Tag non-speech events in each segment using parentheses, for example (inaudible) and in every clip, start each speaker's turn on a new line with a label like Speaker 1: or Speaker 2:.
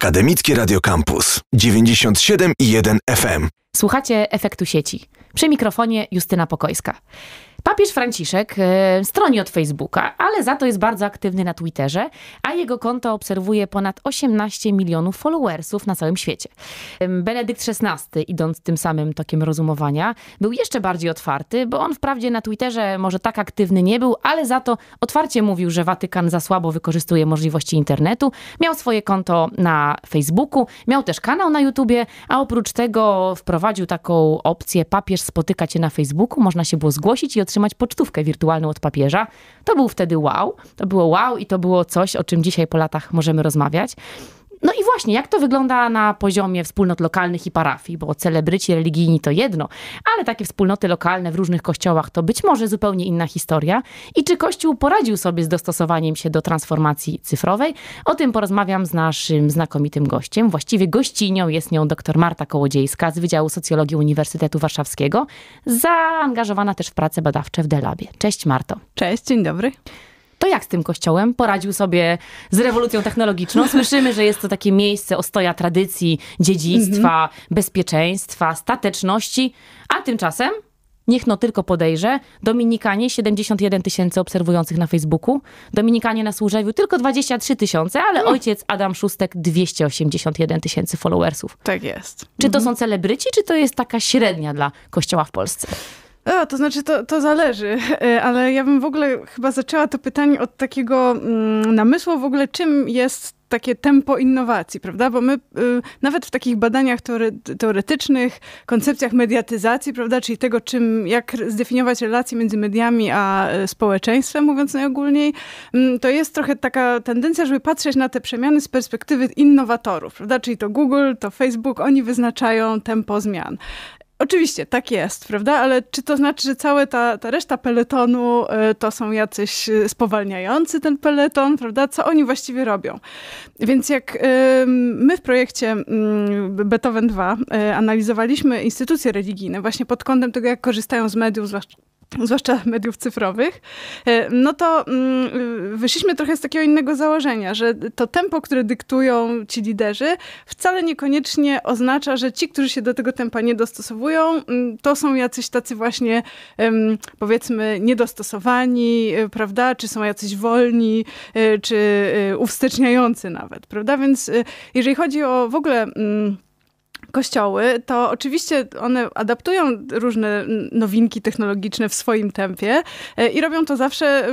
Speaker 1: Akademickie Radio Campus 97,1 FM. Słuchacie efektu sieci. Przy mikrofonie Justyna Pokojska. Papież Franciszek e, stroni od Facebooka, ale za to jest bardzo aktywny na Twitterze, a jego konto obserwuje ponad 18 milionów followersów na całym świecie. Benedykt XVI, idąc tym samym tokiem rozumowania, był jeszcze bardziej otwarty, bo on wprawdzie na Twitterze może tak aktywny nie był, ale za to otwarcie mówił, że Watykan za słabo wykorzystuje możliwości internetu. Miał swoje konto na Facebooku, miał też kanał na YouTubie, a oprócz tego wprowadził taką opcję papież spotyka cię na Facebooku, można się było zgłosić i otrzymać pocztówkę wirtualną od papieża. To był wtedy wow. To było wow i to było coś, o czym dzisiaj po latach możemy rozmawiać. No i właśnie, jak to wygląda na poziomie wspólnot lokalnych i parafii, bo celebryci religijni to jedno, ale takie wspólnoty lokalne w różnych kościołach to być może zupełnie inna historia. I czy Kościół poradził sobie z dostosowaniem się do transformacji cyfrowej? O tym porozmawiam z naszym znakomitym gościem. Właściwie gościnią jest nią dr Marta Kołodziejska z Wydziału Socjologii Uniwersytetu Warszawskiego, zaangażowana też w prace badawcze w Delabie. Cześć Marto. Cześć, dzień dobry. To jak z tym kościołem? Poradził sobie z rewolucją technologiczną? (laughs) Słyszymy, że jest to takie miejsce ostoja tradycji, dziedzictwa, mhm. bezpieczeństwa, stateczności, a tymczasem Niech no tylko podejrzę. Dominikanie 71 tysięcy obserwujących na Facebooku. Dominikanie na Służewiu tylko 23 tysiące, ale mm. ojciec Adam Szóstek 281 tysięcy followersów. Tak jest. Czy to mm są celebryci, czy to jest taka średnia dla kościoła w Polsce?
Speaker 2: O, to znaczy, to, to zależy, (laughs) e, ale ja bym w ogóle chyba zaczęła to pytanie od takiego mm, namysłu w ogóle, czym jest takie tempo innowacji, prawda? Bo my y, nawet w takich badaniach teore teoretycznych, koncepcjach mediatyzacji, prawda, czyli tego, czym, jak zdefiniować relacje między mediami a y, społeczeństwem, mówiąc najogólniej, y, to jest trochę taka tendencja, żeby patrzeć na te przemiany z perspektywy innowatorów, prawda? Czyli to Google, to Facebook, oni wyznaczają tempo zmian. Oczywiście, tak jest, prawda? Ale czy to znaczy, że cała ta, ta reszta peletonu y, to są jacyś y, spowalniający ten peleton, prawda? Co oni właściwie robią? Więc jak y, my w projekcie mm, Beethoven 2 analizowaliśmy instytucje religijne właśnie pod kątem tego, jak korzystają z mediów, zwłaszcza zwłaszcza mediów cyfrowych, e, no to mm, wyszliśmy trochę z takiego innego założenia, że to tempo, które dyktują ci liderzy, wcale niekoniecznie oznacza, że ci, którzy się do tego tempa nie dostosowują, mm, to są jacyś tacy właśnie powiedzmy niedostosowani, e, prawda, czy są jacyś wolni, e, czy uwsteczniający nawet, prawda? Więc jeżeli chodzi o w ogóle mm, kościoły, to oczywiście one adaptują różne nowinki technologiczne w swoim tempie e, i robią to zawsze, e,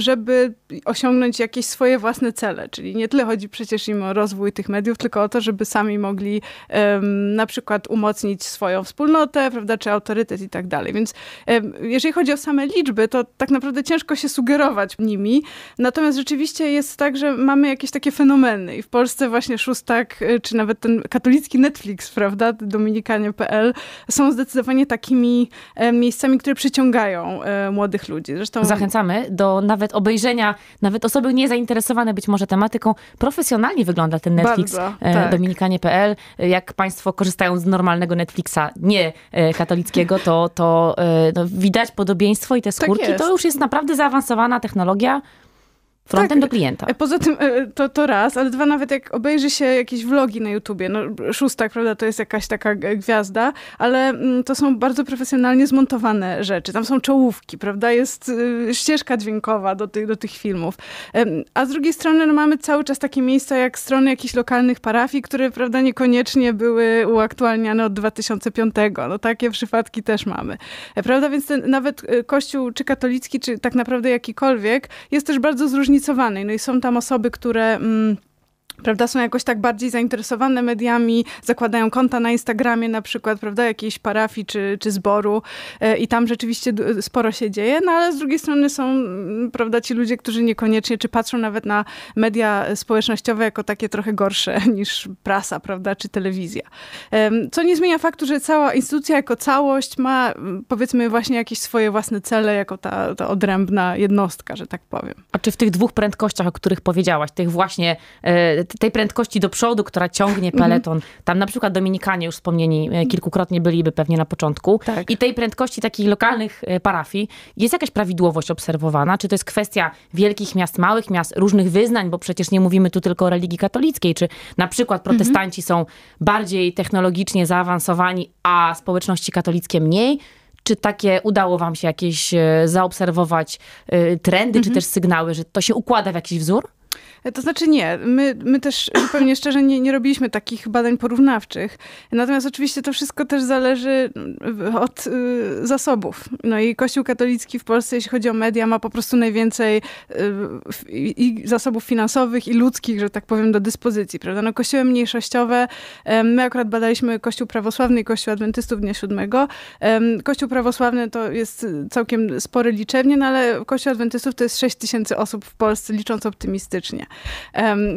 Speaker 2: żeby osiągnąć jakieś swoje własne cele. Czyli nie tyle chodzi przecież im o rozwój tych mediów, tylko o to, żeby sami mogli um, na przykład umocnić swoją wspólnotę, prawda, czy autorytet i tak dalej. Więc um, jeżeli chodzi o same liczby, to tak naprawdę ciężko się sugerować nimi. Natomiast rzeczywiście jest tak, że mamy jakieś takie fenomeny i w Polsce właśnie szóstak, e, czy nawet ten katolicki Netflix prawda, dominikanie.pl są zdecydowanie
Speaker 1: takimi e, miejscami, które przyciągają e, młodych ludzi. Zresztą... Zachęcamy do nawet obejrzenia, nawet osoby niezainteresowane być może tematyką. Profesjonalnie wygląda ten Netflix e, tak. dominikanie.pl. Jak państwo korzystają z normalnego Netflixa, nie katolickiego, to, to no, widać podobieństwo i te tak skórki. Tak to już jest naprawdę zaawansowana technologia. Frontem tak, do klienta. E,
Speaker 2: poza tym e, to, to raz, ale dwa nawet jak obejrzy się jakieś vlogi na YouTubie, no szóstak, prawda, to jest jakaś taka gwiazda, ale mm, to są bardzo profesjonalnie zmontowane rzeczy. Tam są czołówki, prawda, jest y, ścieżka dźwiękowa do tych, do tych filmów. A z drugiej strony no, mamy cały czas takie miejsca jak strony jakichś lokalnych parafii, które, prawda, niekoniecznie były uaktualniane od 2005. No takie przypadki też mamy. E, prawda, więc ten, nawet y, kościół czy katolicki, czy tak naprawdę jakikolwiek, jest też bardzo zróżnicowany zróżnicowanej. No i są tam osoby, które. Mm, prawda, są jakoś tak bardziej zainteresowane mediami, zakładają konta na Instagramie na przykład, prawda, jakiejś parafii czy, czy zboru e, i tam rzeczywiście sporo się dzieje, no ale z drugiej strony są, mm, prawda, ci ludzie, którzy niekoniecznie, czy patrzą nawet na media społecznościowe jako takie trochę gorsze (laughs) niż prasa, prawda, czy telewizja. Co nie zmienia faktu, że cała instytucja jako całość ma, mm, powiedzmy, właśnie jakieś swoje własne cele, jako ta, ta odrębna jednostka, że tak
Speaker 1: powiem. A czy w tych dwóch prędkościach, o których powiedziałaś, tych właśnie e, tej prędkości do przodu, która ciągnie mhm. peleton. Mm -hmm. Tam na przykład Dominikanie już wspomnieni e, kilkukrotnie byliby pewnie na początku. Tak. I tej prędkości takich lokalnych e, parafii jest jakaś prawidłowość obserwowana? Czy to jest kwestia wielkich miast, małych miast, różnych wyznań, bo przecież nie mówimy tu tylko o religii katolickiej, czy na przykład mhm. protestanci mm -hmm. są bardziej technologicznie zaawansowani, a społeczności katolickie mniej? Czy takie udało wam się jakieś e, zaobserwować trendy, mm -hmm. czy mhm. też sygnały, że to się układa w jakiś wzór?
Speaker 2: E, to znaczy nie, my, my też zupełnie szczerze nie, nie robiliśmy takich badań porównawczych. Natomiast oczywiście to wszystko też zależy mm, od y, zasobów. No i Kościół katolicki w Polsce, jeśli chodzi o media, ma po prostu najwięcej y, i zasobów finansowych i ludzkich, że tak powiem, do dyspozycji. Prawda? No kościoły mniejszościowe, y, my akurat badaliśmy Kościół prawosławny i Kościół adwentystów Dnia Siódmego. Kościół prawosławny to jest y, całkiem spory liczebnie, no ale Kościół adwentystów to jest 6 tysięcy osób w Polsce, licząc optymistycznie.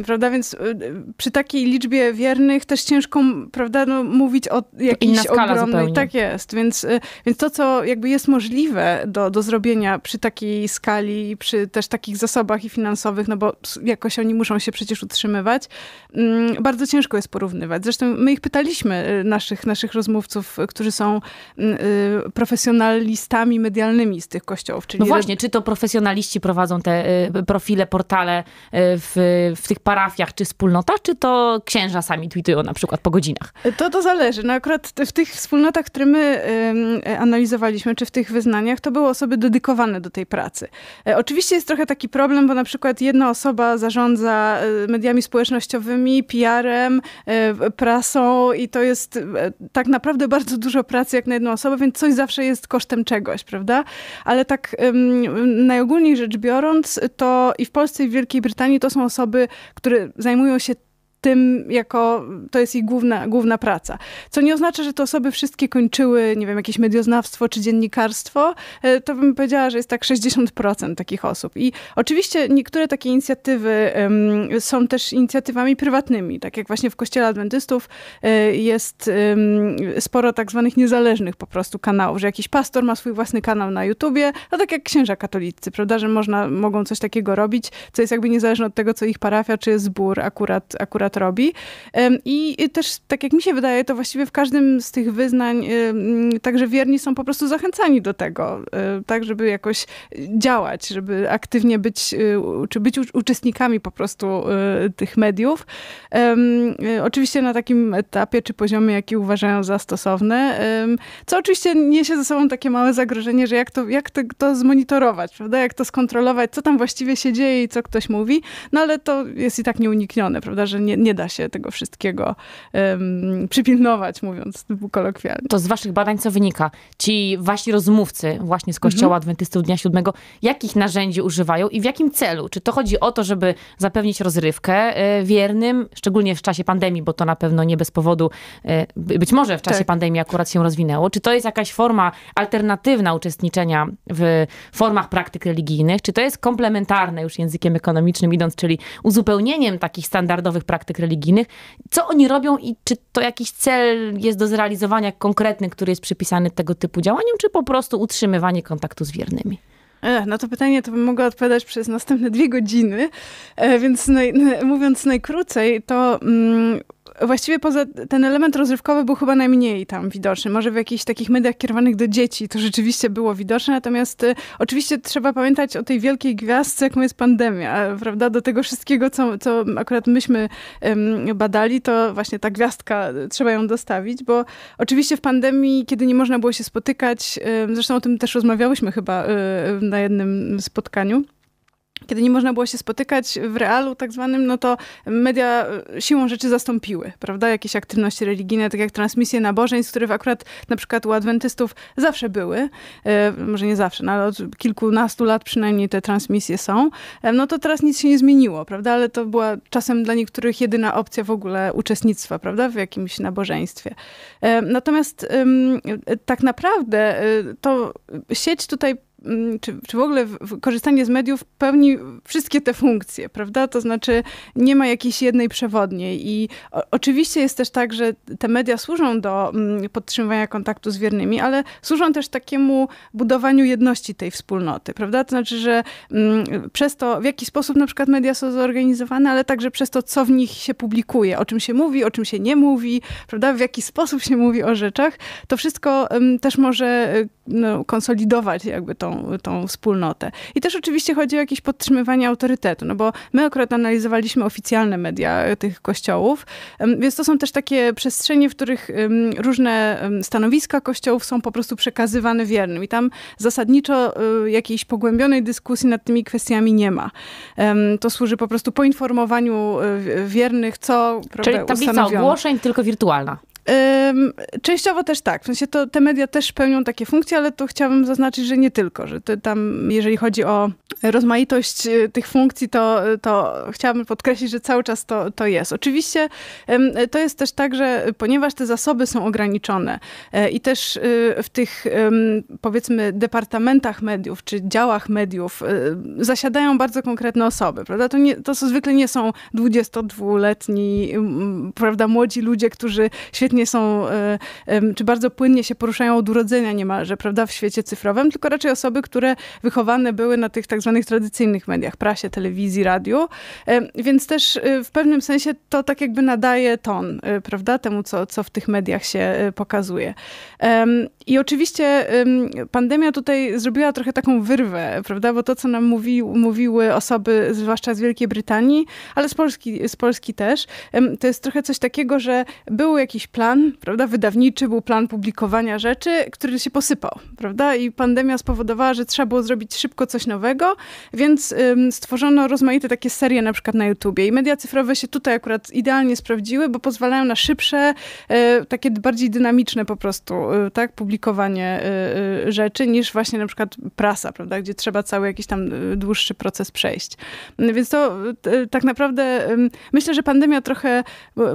Speaker 2: Prawda, więc y, przy takiej liczbie wiernych też ciężko, prawda, no, mówić o jakiejś ogromnej... Zupełnie. Tak jest, więc, y, więc to, co jakby jest możliwe do, do zrobienia przy takiej skali, przy też takich zasobach i finansowych, no bo jakoś oni muszą się przecież utrzymywać, mm, bardzo ciężko jest porównywać. Zresztą my ich pytaliśmy, y, naszych, naszych rozmówców, którzy są mm,
Speaker 1: profesjonalistami medialnymi z tych kościołów. Czyli no właśnie, czy to profesjonaliści prowadzą te profile, portale w, w tych parafiach czy wspólnotach, czy to księża sami tweetują na przykład po godzinach?
Speaker 2: To to zależy. No akurat w tych wspólnotach, które my analizowaliśmy, czy w tych wyznaniach, to były osoby dedykowane do tej pracy. E, oczywiście jest trochę taki problem, bo na przykład jedna osoba zarządza e, mediami społecznościowymi, PR-em, e, prasą i to jest tak naprawdę bardzo dużo pracy jak na jedną osobę, więc coś zawsze jest kosztem czegoś, prawda? Ale tak najogólniej rzecz biorąc, to i w Polsce i w Wielkiej Brytanii Afganistanie to są osoby, które zajmują się tym jako, to jest ich główna, główna praca. Co nie oznacza, że te osoby wszystkie kończyły, nie wiem, jakieś medioznawstwo czy dziennikarstwo. E, to bym powiedziała, że jest tak 60% takich osób. I oczywiście niektóre takie inicjatywy um, są też inicjatywami prywatnymi, tak jak właśnie w Kościele Adwentystów e, jest um, sporo tak zwanych niezależnych po prostu kanałów, że jakiś pastor ma swój własny kanał na YouTubie, a no tak jak księża katolicy, prawda, że można, mogą coś takiego robić, co jest jakby niezależne od tego, co ich parafia, czy jest zbór akurat, akurat świat robi. I też, tak jak mi się wydaje, to właściwie w każdym z tych wyznań także wierni są po prostu zachęcani do tego, tak, żeby jakoś działać, żeby aktywnie być, e, czy być uczestnikami po prostu e, tych mediów. E, oczywiście na takim etapie, czy poziomie, jaki uważają za stosowne co oczywiście niesie ze sobą takie małe zagrożenie, że jak to, jak to, to zmonitorować, prawda, jak to skontrolować, co tam właściwie się dzieje i co ktoś mówi, no ale to jest i tak nieuniknione, prawda, że nie, nie da się tego wszystkiego
Speaker 1: um, przypilnować, mówiąc kolokwialnie. To z waszych badań co wynika? Ci wasi rozmówcy właśnie z Kościoła mhm. Adwentystów Dnia Siódmego, jakich narzędzi używają i w jakim celu? Czy to chodzi o to, żeby zapewnić rozrywkę e, wiernym, szczególnie w czasie pandemii, bo to na pewno nie bez powodu, e, być może w czasie tak. pandemii akurat się rozwinęło? Czy to jest jakaś forma alternatywna uczestniczenia w formach praktyk religijnych? Czy to jest komplementarne już językiem ekonomicznym idąc, czyli uzupełnieniem takich standardowych praktyk religijnych. Co oni robią i czy to jakiś cel jest do zrealizowania konkretny, który jest przypisany tego typu działaniom, czy po prostu utrzymywanie kontaktu z wiernymi?
Speaker 2: Na to pytanie to mogę odpowiadać przez następne dwie godziny, e, więc naj, mówiąc najkrócej, to mm, właściwie poza ten element rozrywkowy był chyba najmniej tam widoczny. Może w jakichś takich mediach kierowanych do dzieci to rzeczywiście było widoczne, natomiast y, oczywiście trzeba pamiętać o tej wielkiej gwiazdce, jaką jest pandemia, prawda? Do tego wszystkiego, co, co akurat myśmy badali, to właśnie ta gwiazdka, y, trzeba ją dostawić, bo oczywiście w pandemii, kiedy nie można było się spotykać, y, zresztą o tym też rozmawiałyśmy chyba y, na jednym spotkaniu, kiedy nie można było się spotykać w realu tak zwanym, no to media e, siłą rzeczy zastąpiły, prawda? Jakieś aktywności religijne, tak jak transmisje nabożeństw, których akurat na przykład u adwentystów zawsze były, e, może nie zawsze, no, ale od kilkunastu lat przynajmniej te transmisje są, e, no to teraz nic się nie zmieniło, prawda? Ale to była czasem dla niektórych jedyna opcja w ogóle uczestnictwa, prawda? W jakimś nabożeństwie. E, natomiast e, tak naprawdę e, to sieć tutaj Mm, czy, czy w ogóle korzystanie z mediów pełni wszystkie te funkcje, prawda? To znaczy nie ma jakiejś jednej przewodniej i o, oczywiście jest też tak, że te media służą do mm, podtrzymywania kontaktu z wiernymi, ale służą też takiemu budowaniu jedności tej wspólnoty, prawda? To znaczy, że mm, przez to, w jaki sposób na przykład media są zorganizowane, ale także przez to, co w nich się publikuje, o czym się mówi, o czym się nie mówi, prawda? W jaki sposób się mówi o rzeczach, to wszystko też może y, no, konsolidować jakby tą tą, wspólnotę. I też oczywiście chodzi o jakieś podtrzymywanie autorytetu, no bo my akurat analizowaliśmy oficjalne media e, tych kościołów, więc to są też takie przestrzenie, w których różne stanowiska kościołów są po prostu przekazywane wiernym i tam zasadniczo e, jakiejś pogłębionej dyskusji nad tymi kwestiami nie ma. To służy po prostu poinformowaniu e, wiernych, co Czyli tablica ogłoszeń, tylko wirtualna. Częściowo też tak. W sensie to, te media też pełnią takie funkcje, ale to chciałabym zaznaczyć, że nie tylko, że tam, jeżeli chodzi o rozmaitość y, tych funkcji, to, to chciałabym podkreślić, że cały czas to, to jest. Oczywiście to jest też tak, że ponieważ te zasoby są ograniczone e, i też y, w tych powiedzmy departamentach mediów czy działach mediów e, zasiadają bardzo konkretne osoby, prawda? To, nie, to zwykle nie są 22-letni, prawda, młodzi ludzie, którzy świetnie są, e, czy bardzo płynnie się poruszają od urodzenia niemalże, prawda, w świecie cyfrowym, tylko raczej osoby, które wychowane były na tych tak zwanych określonych tradycyjnych mediach, prasie, telewizji, radiu. E, więc też e, w pewnym sensie to tak jakby nadaje ton, e, prawda, temu, co, co w tych mediach się pokazuje. I oczywiście pandemia tutaj zrobiła trochę taką wyrwę, prawda, bo to, co nam mówi, mówiły osoby, zwłaszcza z Wielkiej Brytanii, ale z Polski, z Polski też, to jest trochę coś takiego, że był jakiś plan, prawda, wydawniczy, był plan publikowania rzeczy, który się posypał, prawda, i pandemia spowodowała, że trzeba było zrobić szybko coś nowego, więc stworzono rozmaite takie serie na przykład na YouTubie i media cyfrowe się tutaj akurat idealnie sprawdziły, bo pozwalają na szybsze, e, takie bardziej dynamiczne po prostu, e, tak, publikowanie e, rzeczy niż właśnie na przykład prasa, prawda, gdzie trzeba cały jakiś tam dłuższy proces przejść. Więc to tak naprawdę myślę, że pandemia trochę,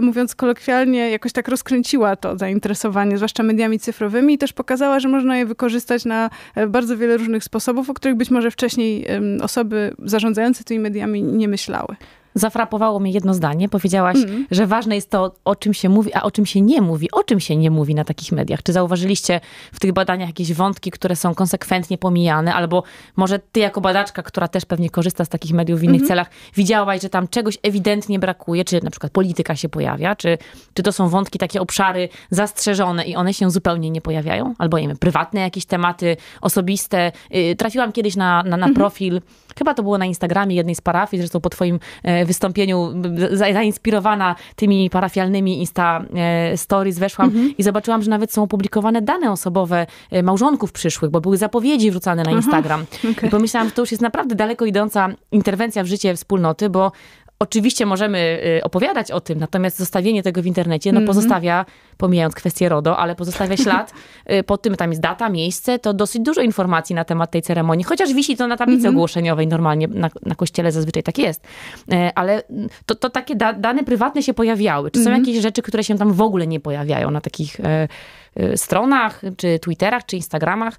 Speaker 2: mówiąc kolokwialnie, jakoś tak rozkręciła to zainteresowanie, zwłaszcza mediami cyfrowymi i też pokazała, że można je wykorzystać na bardzo wiele różnych sposobów, o których być może wcześniej osoby zarządzające
Speaker 1: tymi mediami nie myślały zafrapowało mnie jedno zdanie. Powiedziałaś, mm. że ważne jest to, o czym się mówi, a o czym się nie mówi. O czym się nie mówi na takich mediach? Czy zauważyliście w tych badaniach jakieś wątki, które są konsekwentnie pomijane? Albo może ty jako badaczka, która też pewnie korzysta z takich mediów w innych mm. celach, widziałaś, że tam czegoś ewidentnie brakuje? Czy na przykład polityka się pojawia? Czy, czy to są wątki, takie obszary zastrzeżone i one się zupełnie nie pojawiają? Albo nie wiem, prywatne jakieś tematy, osobiste. Y, trafiłam kiedyś na, na, na mhm. profil, chyba to było na Instagramie jednej z parafii, zresztą po twoim e, wystąpieniu, zainspirowana tymi parafialnymi Insta e, Stories, weszłam mhm. i zobaczyłam, że nawet są opublikowane dane osobowe e, małżonków przyszłych, bo były zapowiedzi wrzucane na Instagram. (laughs) Okay. I pomyślałam, że to już jest naprawdę daleko idąca interwencja w życie wspólnoty, bo Oczywiście możemy y, opowiadać o tym, natomiast zostawienie tego w internecie no, mhm. pozostawia, pomijając kwestię RODO, ale pozostawia (laughs) ślad y, po tym, tam jest data, miejsce, to dosyć dużo informacji na temat tej ceremonii, chociaż wisi to na tablicy mhm. ogłoszeniowej normalnie, na, na kościele zazwyczaj tak jest. E, ale to, to takie da, dane prywatne się pojawiały. Czy są mhm. jakieś rzeczy, które się tam w ogóle nie pojawiają na takich e, e, stronach, czy Twitterach, czy Instagramach?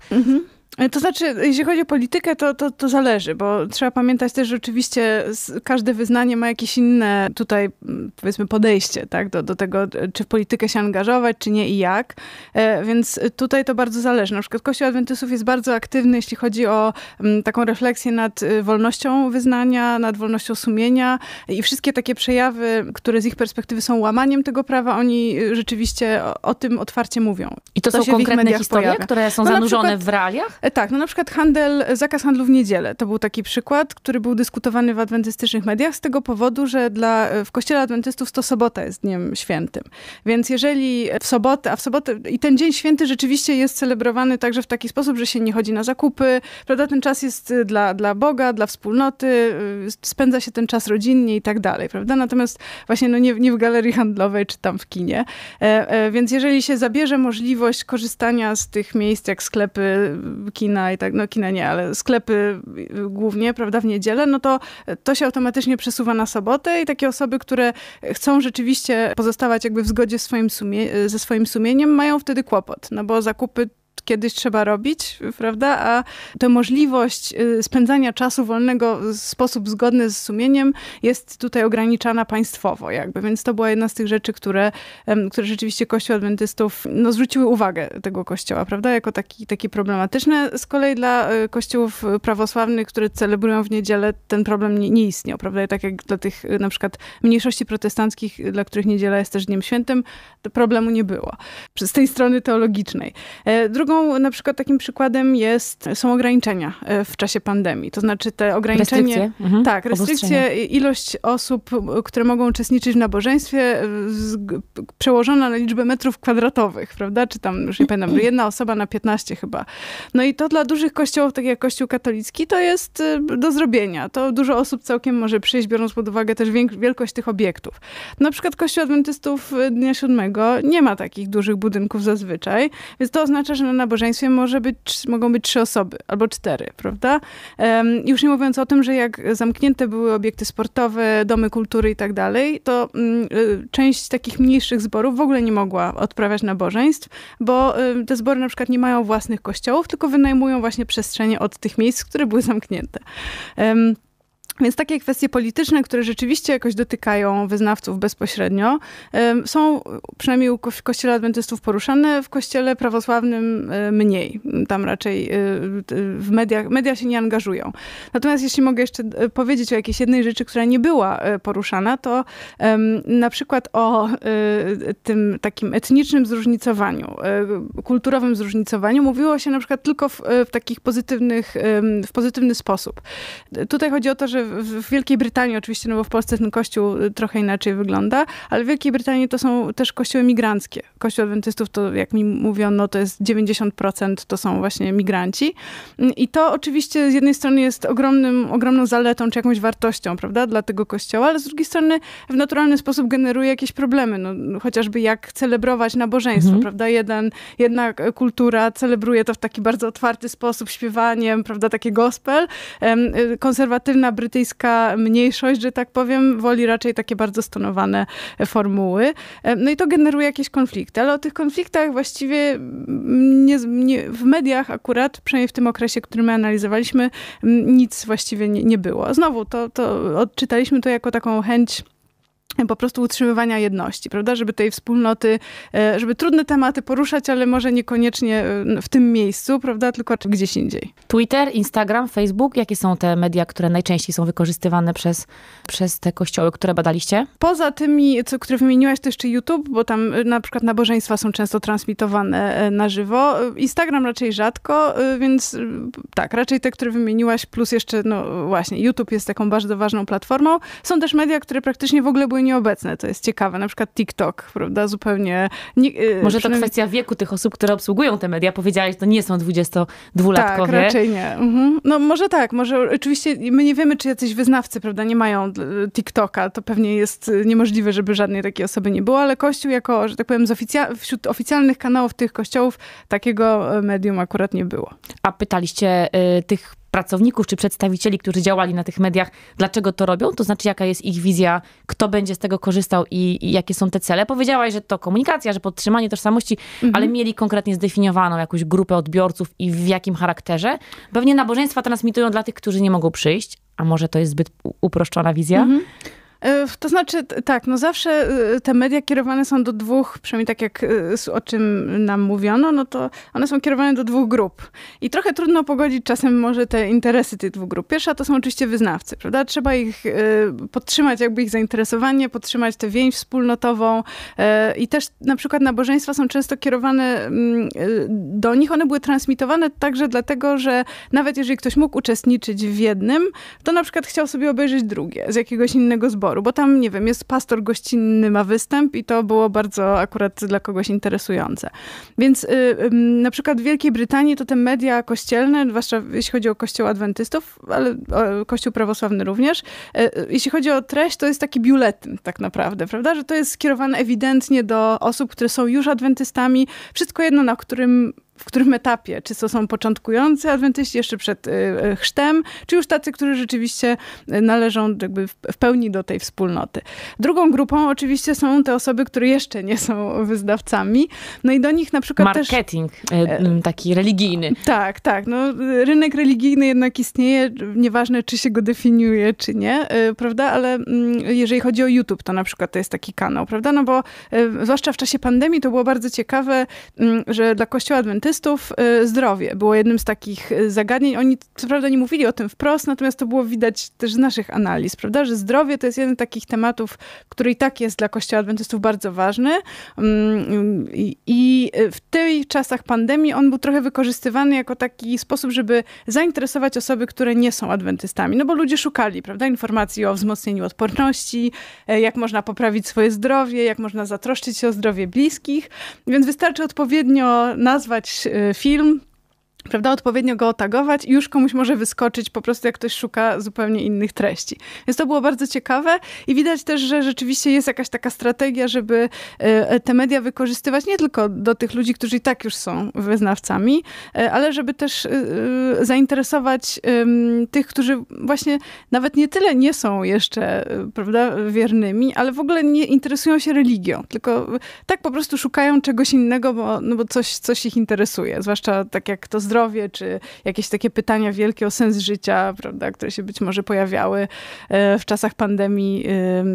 Speaker 1: To znaczy, jeśli chodzi o politykę, to, to, to zależy, bo trzeba pamiętać też, że
Speaker 2: oczywiście każde wyznanie ma jakieś inne tutaj, mm, powiedzmy, podejście tak, do, do tego, czy w politykę się angażować, czy nie i jak. E, więc tutaj to bardzo zależy. Na przykład Kościół Adwentystów jest bardzo aktywny, jeśli chodzi o mm, taką refleksję nad y, wolnością wyznania, nad wolnością sumienia i wszystkie takie przejawy, które z ich perspektywy są łamaniem tego prawa, oni rzeczywiście o, o tym otwarcie mówią. I to, to są konkretne historie, które są no zanurzone przykład, w realiach? E, tak, no na przykład handel, e, zakaz handlu w niedzielę. To był taki przykład, który był dyskutowany w adwentystycznych mediach z tego powodu, że dla, e, w kościele adwentystów to sobota jest dniem świętym. Więc jeżeli w sobotę, a w sobotę i ten dzień święty rzeczywiście jest celebrowany także w taki sposób, że się nie chodzi na zakupy, prawda? Ten czas jest dla, dla Boga, dla wspólnoty, spędza się ten czas rodzinnie i tak dalej, prawda? Natomiast właśnie no nie, nie w galerii handlowej czy tam w kinie. E, e, więc jeżeli się zabierze możliwość korzystania z tych miejsc jak sklepy, kina i tak, no kina nie, ale sklepy głównie, prawda, w niedzielę, no to to się automatycznie przesuwa na sobotę i takie osoby, które chcą rzeczywiście pozostawać jakby w zgodzie swoim sumie, ze swoim sumieniem, mają wtedy kłopot, no bo zakupy kiedyś trzeba robić, prawda? A ta możliwość y, spędzania czasu wolnego w sposób zgodny z sumieniem jest tutaj ograniczana państwowo jakby, więc to była jedna z tych rzeczy, które, które rzeczywiście Kościół Adwentystów no, zwróciły uwagę tego kościoła, prawda? Jako taki, taki problematyczne. Z kolei dla y, kościołów prawosławnych, które celebrują w niedzielę, ten problem nie, nie istniał, prawda? I tak jak dla tych y, na przykład mniejszości protestanckich, dla których niedziela jest też dniem świętym, problemu nie było. Z tej strony teologicznej. E, druga na przykład takim przykładem jest, są ograniczenia e, w czasie pandemii. To znaczy te ograniczenia... Restrykcje. Mhm. Tak, restrykcje, ilość osób, które mogą uczestniczyć w nabożeństwie e, przełożona na liczbę metrów kwadratowych, prawda? Czy tam, już nie pamiętam, jedna osoba na 15 chyba. No i to dla dużych kościołów, tak jak kościół katolicki, to jest e, do zrobienia. To dużo osób całkiem może przyjść, biorąc pod uwagę też wielkość tych obiektów. Na przykład kościół adwentystów Dnia Siódmego nie ma takich dużych budynków zazwyczaj, więc to oznacza, że nabożeństwie może być, mogą być trzy osoby albo cztery, prawda? Um, już nie mówiąc o tym, że jak zamknięte były obiekty sportowe, domy kultury i tak dalej, to um, część takich mniejszych zborów w ogóle nie mogła odprawiać nabożeństw, bo um, te zbory na przykład nie mają własnych kościołów, tylko wynajmują właśnie przestrzenie od tych miejsc, które były zamknięte. Um, więc takie kwestie polityczne, które rzeczywiście jakoś dotykają wyznawców bezpośrednio, są przynajmniej w kościele adwentystów poruszane, w kościele prawosławnym mniej. Tam raczej y, w mediach, media się nie angażują. Natomiast jeśli mogę jeszcze e, powiedzieć o jakiejś jednej rzeczy, która nie była e, poruszana, to na przykład o e, tym takim etnicznym zróżnicowaniu, kulturowym zróżnicowaniu mówiło się na przykład tylko w, w takich pozytywnych, w pozytywny sposób. Tutaj chodzi o to, że w Wielkiej Brytanii oczywiście, no bo w Polsce ten kościół y, trochę inaczej wygląda, ale w Wielkiej Brytanii to są też kościoły migranckie. Kościół adwentystów to, jak mi mówiono, to jest 90% to są właśnie migranci. Mm, I to oczywiście z jednej strony jest ogromnym, ogromną zaletą czy jakąś wartością, prawda, dla tego kościoła, ale z drugiej strony w naturalny sposób generuje jakieś problemy, no, chociażby jak celebrować nabożeństwo, mhm. prawda, Jeden, jedna e, kultura celebruje to w taki bardzo otwarty sposób, śpiewaniem, prawda, takie gospel. Y, konserwatywna brytyjska brytyjska mniejszość, że tak powiem, woli raczej takie bardzo stonowane e, formuły. E, no i to generuje jakieś konflikty, ale o tych konfliktach właściwie nie, nie, w mediach akurat, przynajmniej w tym okresie, który my analizowaliśmy, nic właściwie nie, nie było. Znowu, to, to odczytaliśmy to jako taką chęć po prostu utrzymywania jedności, prawda? Żeby tej wspólnoty, e, żeby trudne tematy poruszać, ale może niekoniecznie e, w tym miejscu,
Speaker 1: prawda? Tylko gdzieś indziej. Twitter, Instagram, Facebook, jakie są te media, które najczęściej są wykorzystywane przez, przez te kościoły, które badaliście?
Speaker 2: Poza tymi, co, które wymieniłaś, to jeszcze YouTube, bo tam e, na przykład nabożeństwa są często transmitowane na żywo. Instagram raczej rzadko, więc tak, raczej te, które wymieniłaś, plus jeszcze, no właśnie, YouTube jest taką bardzo ważną platformą. Są też media, które praktycznie w ogóle były nieobecne. obecne, to jest ciekawe. Na przykład TikTok,
Speaker 1: prawda, zupełnie... Nie, y, Może przynajmniej... to kwestia wieku tych osób, które obsługują te media. Powiedziałaś, to nie są 22-latkowie. Tak, raczej
Speaker 2: nie. Mhm. No może tak, może oczywiście my nie wiemy, czy jacyś wyznawcy, prawda, nie mają y, TikToka. To pewnie jest y, niemożliwe, żeby żadnej takiej osoby nie było, ale Kościół jako, że tak powiem, oficja wśród oficjalnych kanałów tych kościołów takiego medium akurat nie było.
Speaker 1: A pytaliście y, tych pracowników czy przedstawicieli, którzy działali na tych mediach, dlaczego to robią, to znaczy jaka jest ich wizja, kto będzie z tego korzystał i, i jakie są te cele. Powiedziałaś, że to komunikacja, że podtrzymanie tożsamości, mhm. ale mieli konkretnie zdefiniowaną jakąś grupę odbiorców i w jakim charakterze. Pewnie nabożeństwa transmitują dla tych, którzy nie mogą przyjść, a może to jest zbyt uproszczona wizja? Mhm. E, to znaczy, tak, no zawsze y, te media kierowane są
Speaker 2: do dwóch, przynajmniej tak jak y, o czym nam mówiono, no to one są kierowane do dwóch grup. I trochę trudno pogodzić czasem może te interesy tych dwóch grup. Pierwsza to są oczywiście wyznawcy, prawda? Trzeba ich y, podtrzymać jakby ich zainteresowanie, podtrzymać tę więź wspólnotową e, i też na przykład nabożeństwa są często kierowane mm, do nich. One były transmitowane także dlatego, że nawet jeżeli ktoś mógł uczestniczyć w jednym, to na przykład chciał sobie obejrzeć drugie z jakiegoś innego zboru wyboru, bo tam, nie wiem, jest pastor gościnny, ma występ i to było bardzo akurat dla kogoś interesujące. Więc y, y, na przykład w Wielkiej Brytanii to te media kościelne, zwłaszcza jeśli chodzi o kościół adwentystów, ale o kościół prawosławny również, y, y, jeśli chodzi o treść, to jest taki biuletyn tak naprawdę, prawda? Że to jest skierowane ewidentnie do osób, które są już adwentystami. Wszystko jedno, na którym w którym etapie? Czy to są początkujący adwentyści jeszcze przed y, y, chrztem, czy już tacy, którzy rzeczywiście y, należą jakby w pełni do tej wspólnoty? Drugą grupą oczywiście są te osoby, które jeszcze nie są wyznawcami. No i do nich na przykład Marketing
Speaker 1: też, taki religijny.
Speaker 2: Tak, tak. No, rynek religijny jednak istnieje, nieważne czy się go definiuje, czy nie, prawda? Ale mm, jeżeli chodzi o YouTube, to na przykład to jest taki kanał, prawda? No bo zwłaszcza w czasie pandemii to było bardzo ciekawe, mm, że dla Kościoła Adwentystów artystów y, zdrowie było jednym z takich y, zagadnień. Oni co prawda nie mówili o tym wprost, natomiast to było widać też z naszych analiz, prawda, że zdrowie to jest jeden z takich tematów, który i tak jest dla Kościoła Adwentystów bardzo ważny mm, i y, w tych czasach pandemii on był trochę wykorzystywany jako taki sposób, żeby zainteresować osoby, które nie są adwentystami, no bo ludzie szukali, prawda, informacji o wzmocnieniu odporności, e, jak można poprawić swoje zdrowie, jak można zatroszczyć się o zdrowie bliskich, więc wystarczy odpowiednio nazwać Y, film, prawda, odpowiednio go otagować i już komuś może wyskoczyć po prostu, jak ktoś szuka zupełnie innych treści. Więc to było bardzo ciekawe i widać też, że rzeczywiście jest jakaś taka strategia, żeby e, te media wykorzystywać nie tylko do tych ludzi, którzy i tak już są wyznawcami, e, ale żeby też e, zainteresować tych, którzy właśnie nawet nie tyle nie są jeszcze, prawda, wiernymi, ale w ogóle nie interesują się religią, tylko tak po prostu szukają czegoś innego, bo, no bo coś, coś ich interesuje, zwłaszcza tak jak to zdrowie zdrowie, czy jakieś takie pytania wielkie o sens życia, prawda, które się być może pojawiały
Speaker 1: e, w czasach pandemii,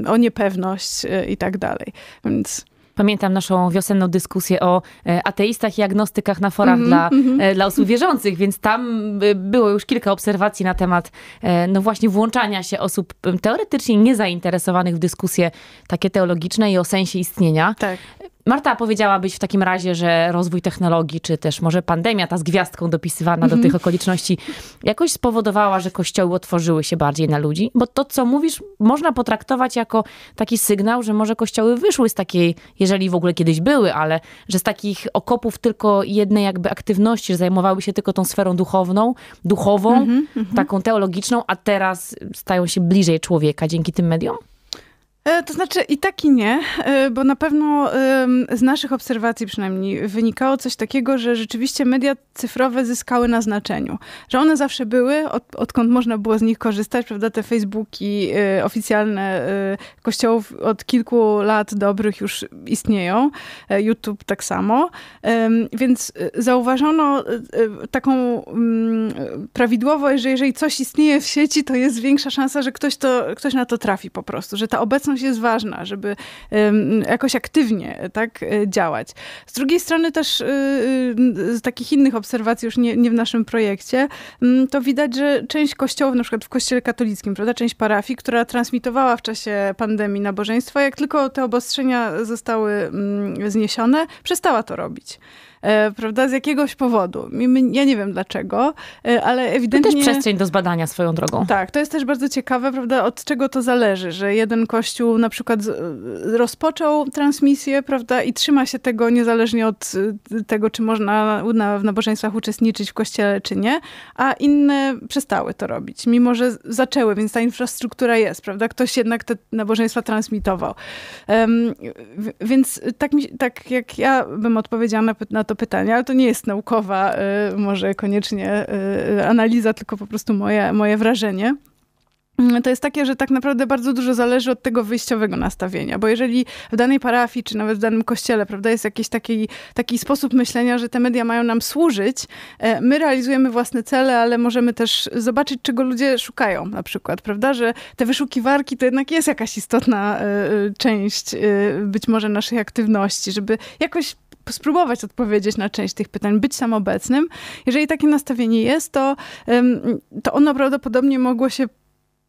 Speaker 1: e, o niepewność e, i tak dalej. Więc Pamiętam naszą wiosenną dyskusję o ateistach i agnostykach na forach mm -hmm, dla, mm -hmm. dla osób wierzących, więc tam było już kilka obserwacji na temat no właśnie włączania się osób teoretycznie niezainteresowanych w dyskusje takie teologiczne i o sensie istnienia. Tak. Marta, powiedziałabyś w takim razie, że rozwój technologii, czy też może pandemia, ta z gwiazdką dopisywana mm -hmm. do mhm. tych okoliczności, jakoś spowodowała, że kościoły otworzyły się bardziej na ludzi? Bo to, co mówisz, można potraktować jako taki sygnał, że może kościoły wyszły z takiej, jeżeli w ogóle kiedyś były, ale że z takich okopów tylko jednej jakby aktywności, że zajmowały się tylko tą sferą duchowną, duchową, mm -hmm, mm -hmm. taką teologiczną, a teraz stają się bliżej człowieka dzięki tym mediom?
Speaker 2: E, to znaczy i tak i nie, e, bo na pewno z naszych obserwacji przynajmniej wynikało coś takiego, że rzeczywiście media cyfrowe zyskały na znaczeniu. Że one zawsze były, od, odkąd można było z nich korzystać, prawda? Te Facebooki e, oficjalne kościołów od kilku lat dobrych już istnieją, YouTube tak samo. Więc zauważono taką mm, prawidłowość, że jeżeli coś istnieje w sieci, to jest większa szansa, że ktoś, to, ktoś na to trafi po prostu, że ta obecność jest ważna, żeby jakoś aktywnie e, tak e, działać. Z drugiej strony też y, y, z takich innych obserwacji, już nie, nie w naszym projekcie, mm, to widać, że część kościołów, na przykład w kościele katolickim, prawda, część parafii, która transmitowała w czasie pandemii nabożeństwa, jak tylko te obostrzenia zostały mm, zniesione, przestała to robić. E, prawda, z jakiegoś powodu. Ja nie wiem dlaczego, e, ale ewidentnie... To też przestrzeń do
Speaker 1: zbadania swoją drogą.
Speaker 2: Tak, to jest też bardzo ciekawe, prawda, od czego to zależy, że jeden kościół na przykład e, rozpoczął transmisję, prawda, i trzyma się tego niezależnie od tego, czy można na, w nabożeństwach uczestniczyć w kościele, czy nie, a inne przestały to robić, mimo że zaczęły, więc ta infrastruktura jest, prawda, ktoś jednak te nabożeństwa transmitował. Um, więc tak, mi, tak jak ja bym odpowiedziała na, na to to pytanie, ale to nie jest naukowa y, może koniecznie y, analiza, tylko po prostu moje, moje wrażenie. Mm, to jest takie, że tak naprawdę bardzo dużo zależy od tego wyjściowego nastawienia, bo jeżeli w danej parafii, czy nawet w danym kościele, prawda, jest jakiś taki, taki sposób myślenia, że te media mają nam służyć, e, my realizujemy własne cele, ale możemy też zobaczyć, czego ludzie szukają na przykład, prawda, że te wyszukiwarki to jednak jest jakaś istotna e, e, część być może naszej aktywności, żeby jakoś spróbować odpowiedzieć na część tych pytań, być samobecnym. Jeżeli takie nastawienie jest, to, to ono prawdopodobnie mogło się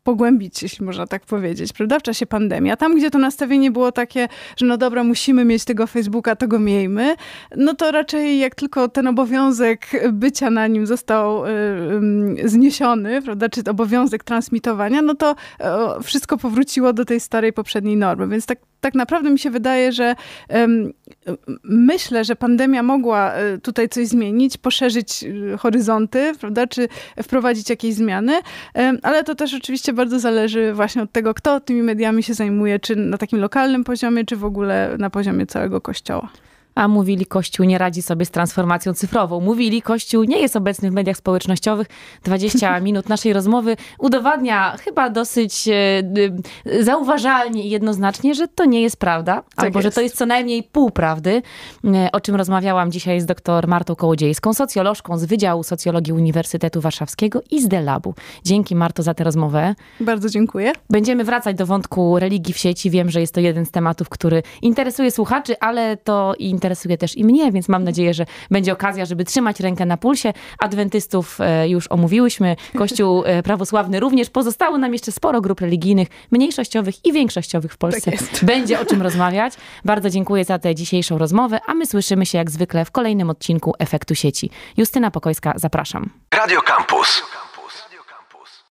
Speaker 2: pogłębić, jeśli można tak powiedzieć, prawda, w czasie pandemii. A tam, gdzie to nastawienie było takie, że no dobra, musimy mieć tego Facebooka, to go miejmy, no to raczej jak tylko ten obowiązek bycia na nim został y, y, zniesiony, prawda, czy obowiązek transmitowania, no to y, wszystko powróciło do tej starej, poprzedniej normy. Więc tak tak naprawdę mi się wydaje, że um, myślę, że pandemia mogła e, tutaj coś zmienić, poszerzyć e, horyzonty, prawda, czy wprowadzić jakieś zmiany, um, ale to też oczywiście bardzo zależy właśnie od tego, kto tymi mediami się zajmuje, czy na takim lokalnym poziomie, czy w ogóle na poziomie całego
Speaker 1: kościoła a mówili Kościół nie radzi sobie z transformacją cyfrową. Mówili Kościół nie jest obecny w mediach społecznościowych. 20 (laughs) minut naszej rozmowy udowadnia chyba dosyć e, e, zauważalnie i jednoznacznie, że to nie jest prawda, tak albo jest. że to jest co najmniej pół prawdy, e, o czym rozmawiałam dzisiaj z dr Martą Kołodziejską, socjolożką z Wydziału Socjologii Uniwersytetu Warszawskiego i z DeLabu. Dzięki Marto za tę rozmowę.
Speaker 2: Bardzo dziękuję.
Speaker 1: Będziemy wracać do wątku religii w sieci. Wiem, że jest to jeden z tematów, który interesuje słuchaczy, ale to interesuje interesuje też i mnie, więc mam nadzieję, że będzie okazja, żeby trzymać rękę na pulsie. Adwentystów e, już omówiłyśmy, Kościół e, prawosławny również. Pozostało nam jeszcze sporo grup religijnych, mniejszościowych i większościowych w Polsce. Tak będzie o czym (laughs) rozmawiać. Bardzo dziękuję za tę dzisiejszą rozmowę, a my słyszymy się jak zwykle w kolejnym odcinku Efektu Sieci. Justyna Pokojska, zapraszam.
Speaker 2: Radio Campus.